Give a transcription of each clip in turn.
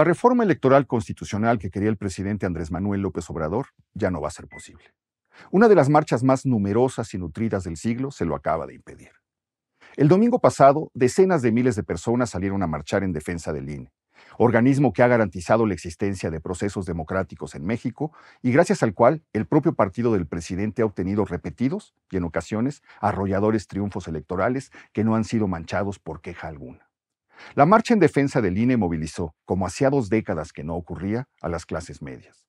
La reforma electoral constitucional que quería el presidente Andrés Manuel López Obrador ya no va a ser posible. Una de las marchas más numerosas y nutridas del siglo se lo acaba de impedir. El domingo pasado, decenas de miles de personas salieron a marchar en defensa del INE, organismo que ha garantizado la existencia de procesos democráticos en México y gracias al cual el propio partido del presidente ha obtenido repetidos y en ocasiones arrolladores triunfos electorales que no han sido manchados por queja alguna. La marcha en defensa del INE movilizó, como hacía dos décadas que no ocurría, a las clases medias.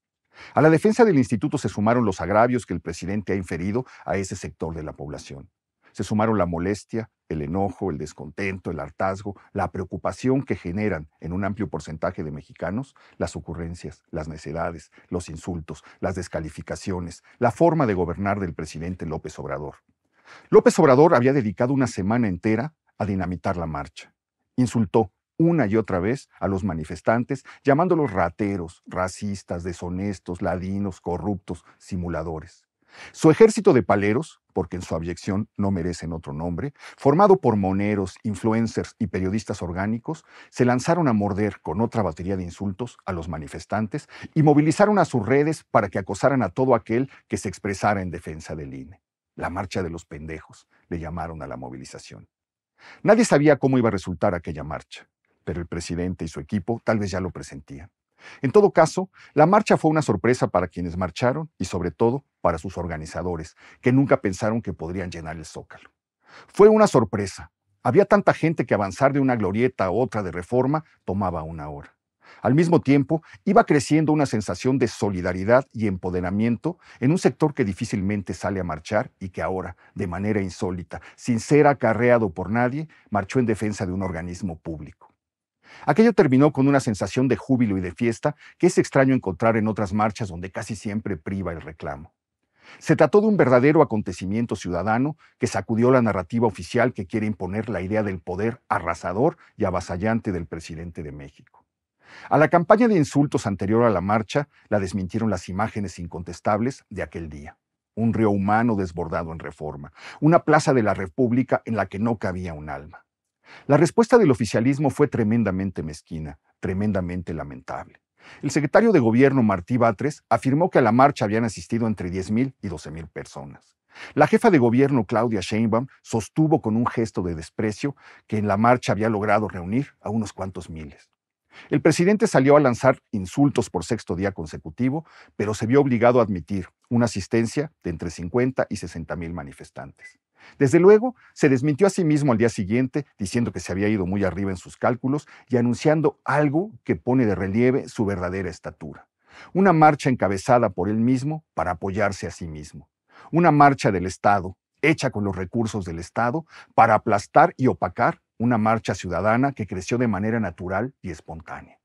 A la defensa del instituto se sumaron los agravios que el presidente ha inferido a ese sector de la población. Se sumaron la molestia, el enojo, el descontento, el hartazgo, la preocupación que generan en un amplio porcentaje de mexicanos las ocurrencias, las necedades, los insultos, las descalificaciones, la forma de gobernar del presidente López Obrador. López Obrador había dedicado una semana entera a dinamitar la marcha insultó una y otra vez a los manifestantes, llamándolos rateros, racistas, deshonestos, ladinos, corruptos, simuladores. Su ejército de paleros, porque en su abyección no merecen otro nombre, formado por moneros, influencers y periodistas orgánicos, se lanzaron a morder con otra batería de insultos a los manifestantes y movilizaron a sus redes para que acosaran a todo aquel que se expresara en defensa del INE. La marcha de los pendejos, le llamaron a la movilización. Nadie sabía cómo iba a resultar aquella marcha, pero el presidente y su equipo tal vez ya lo presentían. En todo caso, la marcha fue una sorpresa para quienes marcharon y sobre todo para sus organizadores, que nunca pensaron que podrían llenar el zócalo. Fue una sorpresa. Había tanta gente que avanzar de una glorieta a otra de reforma tomaba una hora. Al mismo tiempo, iba creciendo una sensación de solidaridad y empoderamiento en un sector que difícilmente sale a marchar y que ahora, de manera insólita, sin ser acarreado por nadie, marchó en defensa de un organismo público. Aquello terminó con una sensación de júbilo y de fiesta que es extraño encontrar en otras marchas donde casi siempre priva el reclamo. Se trató de un verdadero acontecimiento ciudadano que sacudió la narrativa oficial que quiere imponer la idea del poder arrasador y avasallante del presidente de México. A la campaña de insultos anterior a la marcha la desmintieron las imágenes incontestables de aquel día. Un río humano desbordado en reforma, una plaza de la República en la que no cabía un alma. La respuesta del oficialismo fue tremendamente mezquina, tremendamente lamentable. El secretario de Gobierno Martí Batres afirmó que a la marcha habían asistido entre 10.000 y 12.000 personas. La jefa de gobierno Claudia Sheinbaum sostuvo con un gesto de desprecio que en la marcha había logrado reunir a unos cuantos miles. El presidente salió a lanzar insultos por sexto día consecutivo, pero se vio obligado a admitir una asistencia de entre 50 y 60 mil manifestantes. Desde luego, se desmintió a sí mismo al día siguiente, diciendo que se había ido muy arriba en sus cálculos y anunciando algo que pone de relieve su verdadera estatura. Una marcha encabezada por él mismo para apoyarse a sí mismo. Una marcha del Estado, hecha con los recursos del Estado, para aplastar y opacar una marcha ciudadana que creció de manera natural y espontánea.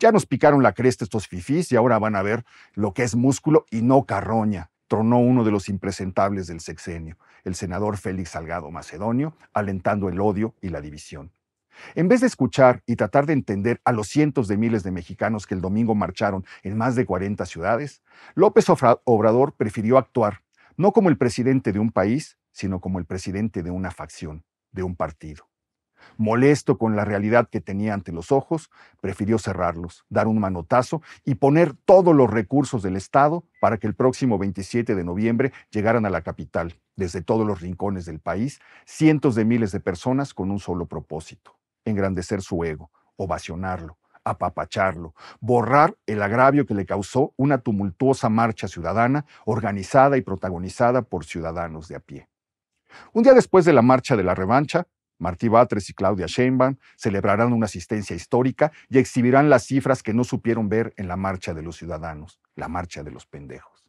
Ya nos picaron la cresta estos fifís y ahora van a ver lo que es músculo y no carroña, tronó uno de los impresentables del sexenio, el senador Félix Salgado Macedonio, alentando el odio y la división. En vez de escuchar y tratar de entender a los cientos de miles de mexicanos que el domingo marcharon en más de 40 ciudades, López Obrador prefirió actuar no como el presidente de un país, sino como el presidente de una facción, de un partido. Molesto con la realidad que tenía ante los ojos, prefirió cerrarlos, dar un manotazo y poner todos los recursos del Estado para que el próximo 27 de noviembre llegaran a la capital, desde todos los rincones del país, cientos de miles de personas con un solo propósito, engrandecer su ego, ovacionarlo, apapacharlo, borrar el agravio que le causó una tumultuosa marcha ciudadana organizada y protagonizada por ciudadanos de a pie. Un día después de la marcha de la revancha, Martí Batres y Claudia Sheinbaum celebrarán una asistencia histórica y exhibirán las cifras que no supieron ver en la marcha de los ciudadanos, la marcha de los pendejos.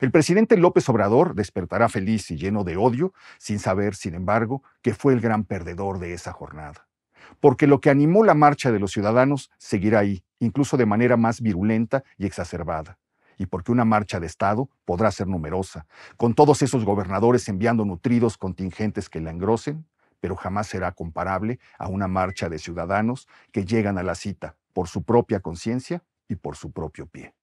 El presidente López Obrador despertará feliz y lleno de odio, sin saber, sin embargo, que fue el gran perdedor de esa jornada. Porque lo que animó la marcha de los ciudadanos seguirá ahí, incluso de manera más virulenta y exacerbada y porque una marcha de Estado podrá ser numerosa, con todos esos gobernadores enviando nutridos contingentes que la engrosen, pero jamás será comparable a una marcha de ciudadanos que llegan a la cita por su propia conciencia y por su propio pie.